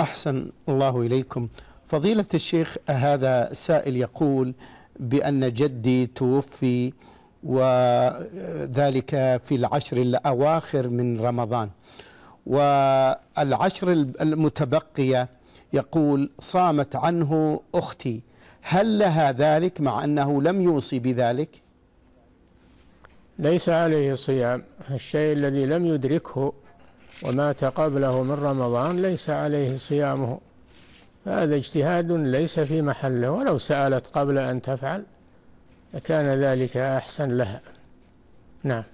أحسن الله إليكم فضيلة الشيخ هذا سائل يقول بأن جدي توفي وذلك في العشر الأواخر من رمضان والعشر المتبقية يقول صامت عنه أختي هل لها ذلك مع أنه لم يوصي بذلك ليس عليه صيام الشيء الذي لم يدركه ومات قبله من رمضان ليس عليه صيامه هذا اجتهاد ليس في محله ولو سألت قبل أن تفعل لكان ذلك أحسن لها نعم